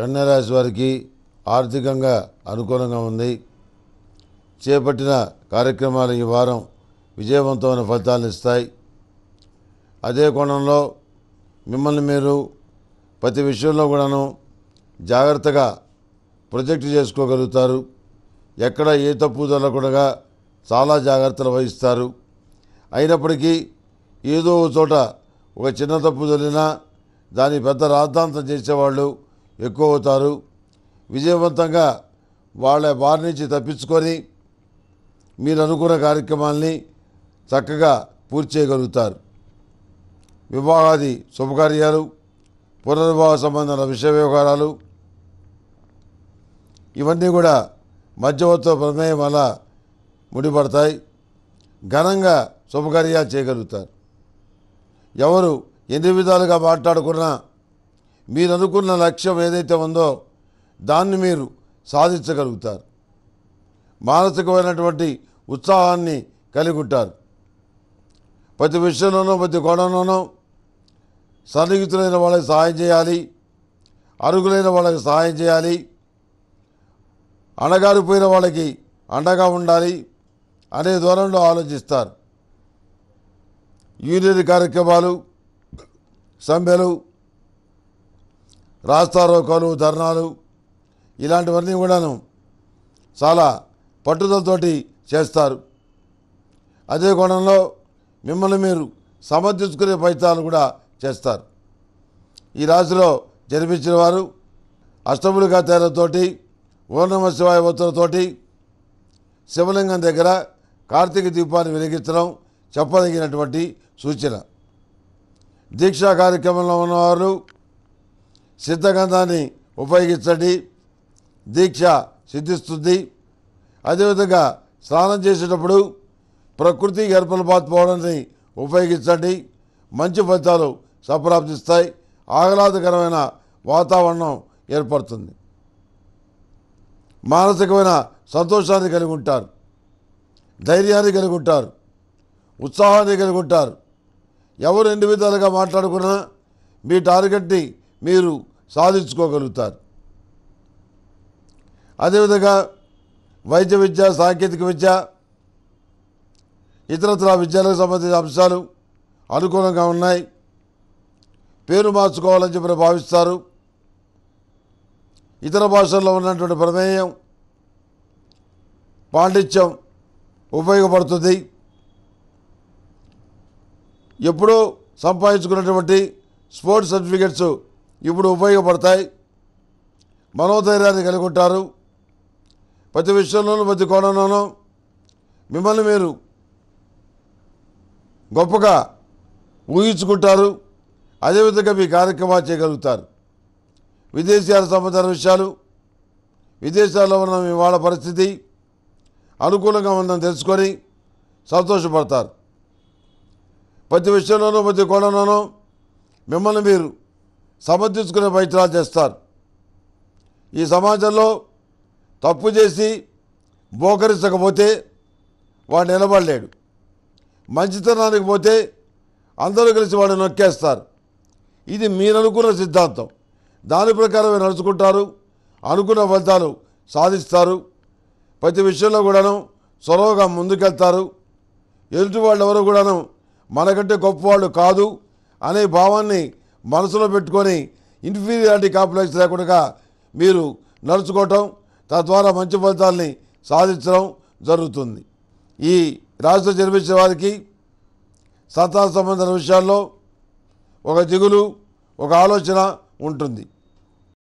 కన్యరాశి వారికి ఆర్థికంగా అనుకూలంగా ఉంది చేపట్టిన కార్యక్రమాలు ఈ వారం విజయవంతమైన ఫలితాలను ఇస్తాయి అదే కోణంలో మిమ్మల్ని మీరు ప్రతి విషయంలో కూడాను జాగ్రత్తగా ప్రొజెక్ట్ చేసుకోగలుగుతారు ఎక్కడ ఏ తప్పు జరగకుండా చాలా జాగ్రత్తలు వహిస్తారు అయినప్పటికీ ఏదో చోట ఒక చిన్న తప్పు జరిగినా దాన్ని పెద్ద రాద్ధాంతం చేసేవాళ్ళు ఎక్కువ అవుతారు విజయవంతంగా వాళ్ళ వారి నుంచి తప్పించుకొని మీరు అనుకున్న కార్యక్రమాల్ని చక్కగా పూర్తి చేయగలుగుతారు వివాహాది శుభకార్యాలు పునర్వివాహ సంబంధమైన విషయ వ్యవహారాలు ఇవన్నీ కూడా మధ్యవర్త ప్రమేయం వల్ల ముడిపడతాయి ఘనంగా శుభకార్యాలు చేయగలుగుతారు ఎవరు ఎన్ని విధాలుగా మాట్లాడుకున్నా మీరు అనుకున్న లక్ష్యం ఏదైతే ఉందో దాన్ని మీరు సాధించగలుగుతారు మానసికమైనటువంటి ఉత్సాహాన్ని కలిగి ఉంటారు ప్రతి విషయంలోనూ ప్రతి గొడవలోనూ సన్నిహితులైన వాళ్ళకి సహాయం చేయాలి అరుగులైన వాళ్ళకి సహాయం చేయాలి అణగారిపోయిన వాళ్ళకి అండగా ఉండాలి అనే దూరంలో ఆలోచిస్తారు యూనియన్ కార్యక్రమాలు సమ్మెలు రాస్తారోకాలు ధర్నాలు ఇలాంటివన్నీ కూడాను చాలా పట్టుదలతోటి చేస్తారు అదే కోణంలో మిమ్మల్ని మీరు సమర్థించుకునే ప్రయత్నాలు కూడా చేస్తారు ఈ రాశిలో జన్మించిన వారు అష్టములుగా తేరతోటి ఓర్ణమ శివాయ శివలింగం దగ్గర కార్తీక దీపాన్ని వెలిగించడం చెప్పదగినటువంటి సూచన దీక్షా కార్యక్రమంలో ఉన్నవారు సిద్ధగంధాన్ని ఉపయోగించండి దీక్ష సిద్ధిస్తుంది అదేవిధంగా స్నానం చేసేటప్పుడు ప్రకృతి గర్భలపాత్ పోవడాన్ని ఉపయోగించండి మంచి ఫలితాలు సప్రాప్తిస్తాయి ఆహ్లాదకరమైన వాతావరణం ఏర్పడుతుంది మానసికమైన సంతోషాన్ని కలిగి ఉంటారు ధైర్యాన్ని కలిగి ఉంటారు ఉత్సాహాన్ని కలిగి ఉంటారు ఎవరు ఎన్ని విధాలుగా మాట్లాడుకున్నా మీ టార్గెట్ని మీరు సాధించుకోగలుగుతారు అదేవిధంగా వైద్య విద్య సాంకేతిక విద్య ఇతరత్ర విద్యలకు సంబంధించిన అంశాలు అనుకూలంగా ఉన్నాయి పేరు మార్చుకోవాలని చెప్పి భావిస్తారు ఇతర భాషల్లో ఉన్నటువంటి ప్రమేయం పాండిత్యం ఉపయోగపడుతుంది ఎప్పుడూ సంపాదించుకున్నటువంటి స్పోర్ట్స్ సర్టిఫికెట్స్ ఇప్పుడు ఉపయోగపడతాయి మనోధైర్యాన్ని కలిగి ఉంటారు ప్రతి విషయంలోనూ ప్రతి కోణంలోనూ మిమ్మల్ని మీరు గొప్పగా ఊహించుకుంటారు అదేవిధంగా మీ కార్యక్రమాలు చేయగలుగుతారు విదేశీయాల సంబంధించిన విషయాలు విదేశాల్లో ఉన్న మీ వాళ్ళ పరిస్థితి అనుకూలంగా ఉందని తెలుసుకొని సంతోషపడతారు ప్రతి విషయంలోనూ ప్రతి కోణంలోనూ మిమ్మల్ని మీరు సమర్థించుకునే ప్రయత్నాలు చేస్తారు ఈ సమాజంలో తప్పు చేసి మోకరించకపోతే వాడు నిలబడలేడు మంచితనానికి పోతే అందరూ కలిసి వాడు నొక్కేస్తారు ఇది మీరు అనుకున్న సిద్ధాంతం దాని ప్రకారమే నడుచుకుంటారు అనుకున్న ఫలితాలు సాధిస్తారు ప్రతి విషయంలో కూడాను సొరవగా ముందుకెళ్తారు ఎదుటి వాళ్ళు ఎవరు కూడాను మనకంటే గొప్పవాళ్ళు కాదు అనే భావాన్ని మనసులో పెట్టుకొని ఇన్ఫీరియారిటీ కాంప్లెక్స్ లేకుండా మీరు నడుచుకోవటం తద్వారా మంచి ఫలితాలని సాధించడం జరుగుతుంది ఈ రాజుతో జన్మించిన వారికి సంతాన సంబంధించిన విషయాల్లో ఒక దిగులు ఒక ఆలోచన ఉంటుంది